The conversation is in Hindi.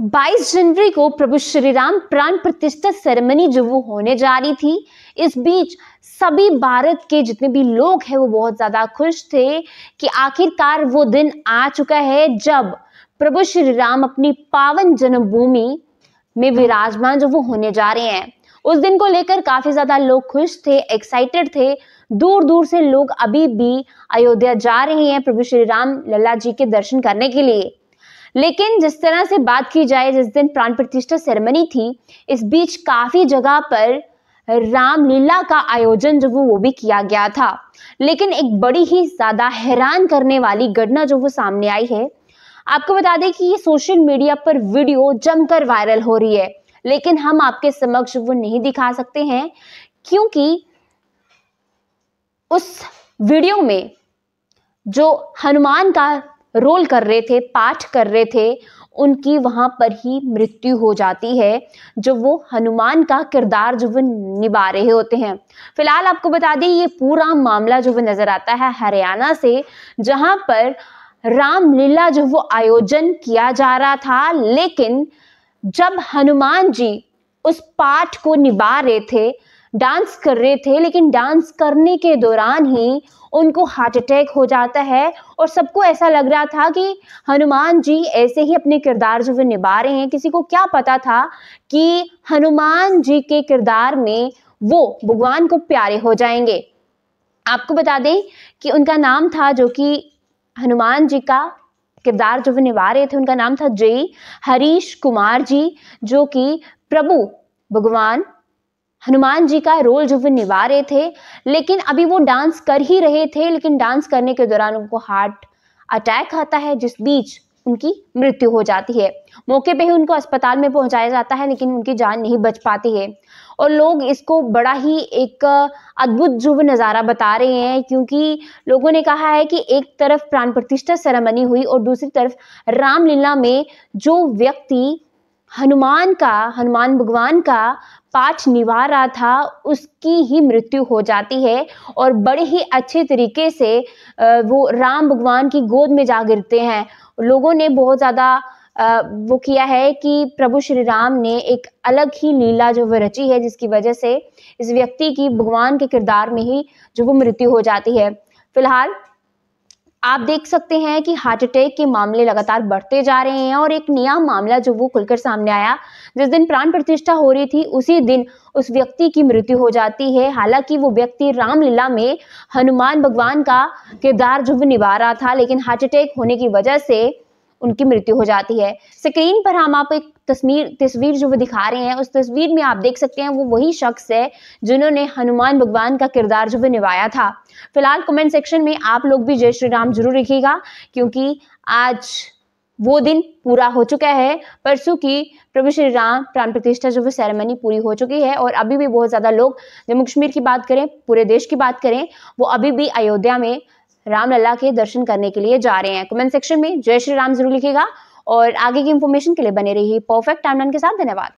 22 जनवरी को प्रभु श्री राम प्राण प्रतिष्ठा सेरेमनी जो वो होने जा रही थी इस बीच सभी भारत के जितने भी लोग हैं वो बहुत ज़्यादा खुश थे कि आखिरकार वो दिन आ चुका है जब प्रभु श्री राम अपनी पावन जन्मभूमि में विराजमान जो वो होने जा रहे हैं उस दिन को लेकर काफ़ी ज़्यादा लोग खुश थे एक्साइटेड थे दूर दूर से लोग अभी भी अयोध्या जा रहे हैं प्रभु श्री राम लला जी के दर्शन करने के लिए लेकिन जिस तरह से बात की जाए जिस दिन प्राण प्रतिष्ठा सेरेमनी थी इस बीच काफ़ी जगह पर रामलीला का आयोजन जो वो वो भी किया गया था लेकिन एक बड़ी ही ज़्यादा हैरान करने वाली घटना जो वो सामने आई है आपको बता दें कि ये सोशल मीडिया पर वीडियो जमकर वायरल हो रही है लेकिन हम आपके समक्ष वो नहीं दिखा सकते हैं क्योंकि उस वीडियो में जो हनुमान का रोल कर रहे थे पाठ कर रहे थे उनकी वहाँ पर ही मृत्यु हो जाती है जो वो हनुमान का किरदार जो वो निभा रहे होते हैं फिलहाल आपको बता दें ये पूरा मामला जो वो नज़र आता है हरियाणा से जहाँ पर रामलीला जो वो आयोजन किया जा रहा था लेकिन जब हनुमान जी उस पाठ को निभा रहे थे डांस कर रहे थे लेकिन डांस करने के दौरान ही उनको हार्ट अटैक हो जाता है और सबको ऐसा लग रहा था कि हनुमान जी ऐसे ही अपने किरदार जो वे निभा रहे हैं किसी को क्या पता था कि हनुमान जी के किरदार में वो भगवान को प्यारे हो जाएंगे आपको बता दें कि उनका नाम था जो कि हनुमान जी का किरदार जो वे निभा रहे थे उनका नाम था जय हरीश कुमार जी जो कि प्रभु भगवान हनुमान जी का रोल जो वो निभा रहे थे लेकिन अभी वो डांस कर ही रहे थे लेकिन डांस करने के दौरान उनको हार्ट अटैक आता है जिस बीच उनकी मृत्यु हो जाती है मौके पे ही उनको अस्पताल में पहुंचाया जाता है लेकिन उनकी जान नहीं बच पाती है और लोग इसको बड़ा ही एक अद्भुत शुभ नज़ारा बता रहे हैं क्योंकि लोगों ने कहा है कि एक तरफ प्राण प्रतिष्ठा सेरेमनी हुई और दूसरी तरफ रामलीला में जो व्यक्ति हनुमान का हनुमान भगवान का पाठ निभा रहा था उसकी ही मृत्यु हो जाती है और बड़े ही अच्छे तरीके से वो राम भगवान की गोद में जा गिरते हैं लोगों ने बहुत ज़्यादा वो किया है कि प्रभु श्री राम ने एक अलग ही लीला जो वह रची है जिसकी वजह से इस व्यक्ति की भगवान के किरदार में ही जो वो मृत्यु हो जाती है फिलहाल आप देख सकते हैं कि हार्ट अटैक के मामले लगातार बढ़ते जा रहे हैं और एक नया मामला जो वो खुलकर सामने आया जिस दिन प्राण प्रतिष्ठा हो रही थी उसी दिन उस व्यक्ति की मृत्यु हो जाती है हालांकि वो व्यक्ति रामलीला में हनुमान भगवान का किरदार जो निभा रहा था लेकिन हार्ट अटैक होने की वजह से उनकी मृत्यु हो जाती है स्क्रीन पर हम आप एक तस्वीर तस्वीर जो वो दिखा रहे हैं उस तस्वीर में आप देख सकते हैं वो वही शख्स है जिन्होंने हनुमान भगवान का किरदार जो वो निभाया था फिलहाल कमेंट सेक्शन में आप लोग भी जय श्री राम जरूर लिखिएगा क्योंकि आज वो दिन पूरा हो चुका है परसों की प्रभु श्री राम प्राण प्रतिष्ठा जो वो सेरेमनी पूरी हो चुकी है और अभी भी बहुत ज़्यादा लोग जम्मू कश्मीर की बात करें पूरे देश की बात करें वो अभी भी अयोध्या में रामलला के दर्शन करने के लिए जा रहे हैं कमेंट सेक्शन में जय श्री राम जरूर लिखेगा और आगे की इन्फॉर्मेशन के लिए बने रही परफेक्ट टाइमलाइन के साथ धन्यवाद